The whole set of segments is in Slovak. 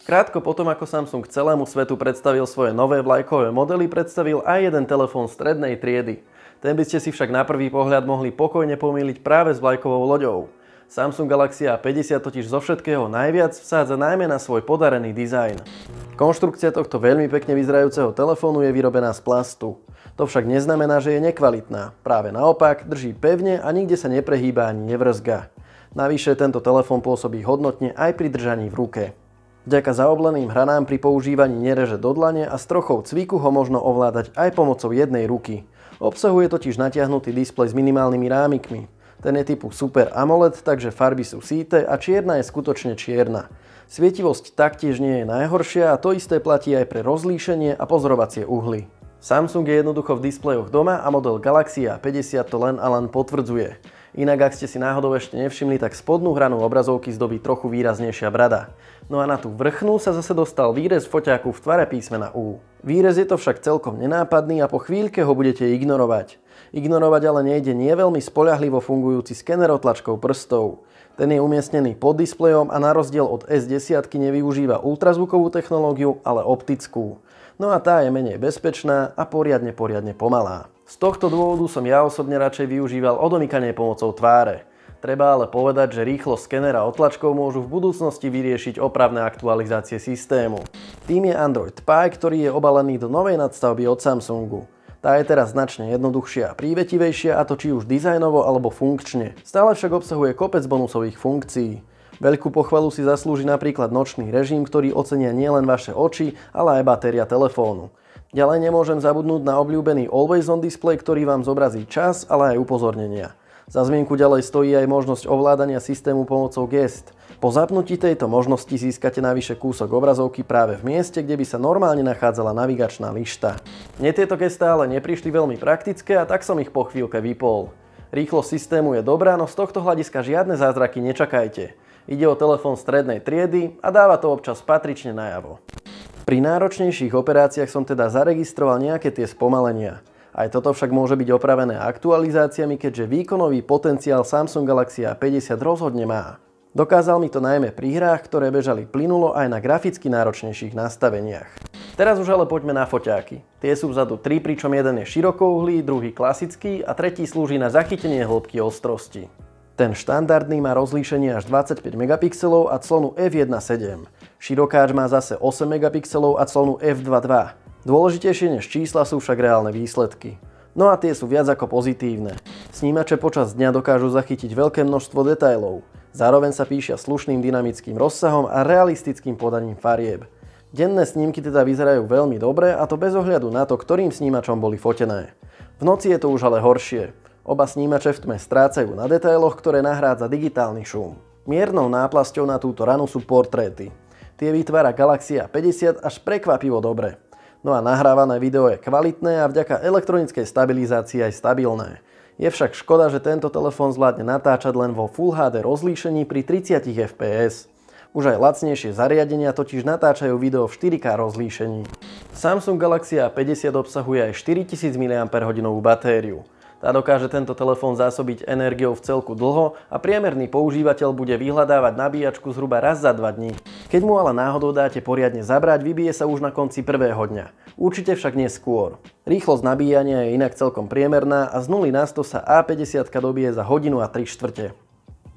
Krátko potom, ako Samsung celému svetu predstavil svoje nové vlajkové modely, predstavil aj jeden telefón strednej triedy. Ten by ste si však na prvý pohľad mohli pokojne pomýliť práve s vlajkovou loďou. Samsung Galaxy A50 totiž zo všetkého najviac vsádza najmä na svoj podarený dizajn. Konštrukcia tohto veľmi pekne vyzerajúceho telefónu je vyrobená z plastu. To však neznamená, že je nekvalitná. Práve naopak, drží pevne a nikde sa neprehýba ani nevrzga. Navyše tento telefón pôsobí hodnotne aj pri držaní v ruke. Vďaka zaobleným hranám pri používaní nereže do dlane a s trochou cviku ho možno ovládať aj pomocou jednej ruky. Obsahuje totiž natiahnutý displej s minimálnymi rámikmi. Ten je typu Super AMOLED, takže farby sú síte a čierna je skutočne čierna. Svietivosť taktiež nie je najhoršia a to isté platí aj pre rozlíšenie a pozorovacie uhly. Samsung je jednoducho v displejoch doma a model Galaxy A50 to len a len potvrdzuje. Inak, ak ste si náhodou ešte nevšimli, tak spodnú hranu obrazovky zdobí trochu výraznejšia brada. No a na tú vrchnú sa zase dostal výrez foťáku v tvare písmena U. Výrez je to však celkom nenápadný a po chvíľke ho budete ignorovať. Ignorovať ale nejde nie veľmi spoľahlivo fungujúci skener otlačkou prstov. Ten je umiestnený pod displejom a na rozdiel od S10 nevyužíva ultrazvukovú technológiu, ale optickú. No a tá je menej bezpečná a poriadne poriadne pomalá. Z tohto dôvodu som ja osobne radšej využíval odomykanie pomocou tváre. Treba ale povedať, že rýchlosť skenera otlačkov môžu v budúcnosti vyriešiť opravné aktualizácie systému. Tým je Android Pie, ktorý je obalený do novej nadstavby od Samsungu. Tá je teraz značne jednoduchšia a prívetivejšia a to či už dizajnovo alebo funkčne. Stále však obsahuje kopec bonusových funkcií. Veľkú pochvalu si zaslúži napríklad nočný režim, ktorý ocenia nielen vaše oči, ale aj batéria telefónu. Ďalej nemôžem zabudnúť na obľúbený Always On display, ktorý vám zobrazí čas, ale aj upozornenia. Za zmienku ďalej stojí aj možnosť ovládania systému pomocou gest. Po zapnutí tejto možnosti získate navyše kúsok obrazovky práve v mieste, kde by sa normálne nachádzala navigačná lišta. Mne tieto gesta ale neprišli veľmi praktické a tak som ich po chvíľke vypol. Rýchlosť systému je dobrá, no z tohto hľadiska žiadne zázraky nečakajte. Ide o telefón strednej triedy a dáva to občas patrične najavo. Pri náročnejších operáciách som teda zaregistroval nejaké tie spomalenia. Aj toto však môže byť opravené aktualizáciami, keďže výkonový potenciál Samsung Galaxy A50 rozhodne má. Dokázal mi to najmä pri hrách, ktoré bežali plynulo aj na graficky náročnejších nastaveniach. Teraz už ale poďme na foťáky. Tie sú vzadu tri, pričom jeden je širokouhlý, druhý klasický a tretí slúži na zachytenie hĺbky ostrosti. Ten štandardný má rozlíšenie až 25 megapixelov a clonu f1.7. Širokáč má zase 8 megapixelov a clonu f2.2. Dôležitejšie než čísla sú však reálne výsledky. No a tie sú viac ako pozitívne. Snímače počas dňa dokážu zachytiť veľké množstvo detajlov. Zároveň sa píšia slušným dynamickým rozsahom a realistickým podaním farieb. Denné snímky teda vyzerajú veľmi dobre a to bez ohľadu na to, ktorým snímačom boli fotené. V noci je to už ale horšie. Oba snímače v tme strácajú na detailoch, ktoré nahrádza digitálny šum. Miernou náplasťou na túto ranu sú portréty. Tie vytvára Galaxia 50 až prekvapivo dobre. No a nahrávané video je kvalitné a vďaka elektronickej stabilizácii aj stabilné. Je však škoda, že tento telefón zvládne natáčať len vo Full HD rozlíšení pri 30 fps. Už aj lacnejšie zariadenia totiž natáčajú video v 4K rozlíšení. Samsung Galaxy A50 obsahuje aj 4000 mAh batériu. Tá dokáže tento telefón zásobiť energiou v celku dlho a priemerný používateľ bude vyhľadávať nabíjačku zhruba raz za 2 dní. Keď mu ale náhodou dáte poriadne zabrať, vybije sa už na konci prvého dňa. Určite však neskôr. Rýchlosť nabíjania je inak celkom priemerná a z 0 na 100 sa A50 dobije za hodinu a 3 štvrte.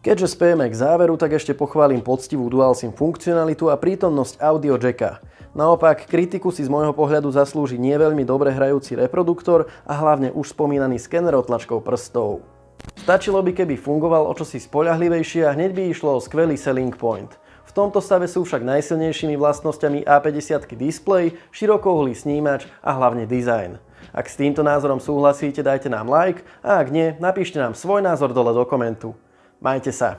Keďže spejeme k záveru, tak ešte pochválim poctivú DualSIM funkcionalitu a prítomnosť audio jacka. Naopak, kritiku si z môjho pohľadu zaslúži nie veľmi dobre hrajúci reproduktor a hlavne už spomínaný skener otlačkou prstov. Stačilo by, keby fungoval o čosi spoľahlivejšie a hneď by išlo o skvelý selling point. V tomto stave sú však najsilnejšími vlastnosťami A50 display, širokouhlý snímač a hlavne dizajn. Ak s týmto názorom súhlasíte, dajte nám like a ak nie, napíšte nám svoj názor dole do komentu. Májtissa.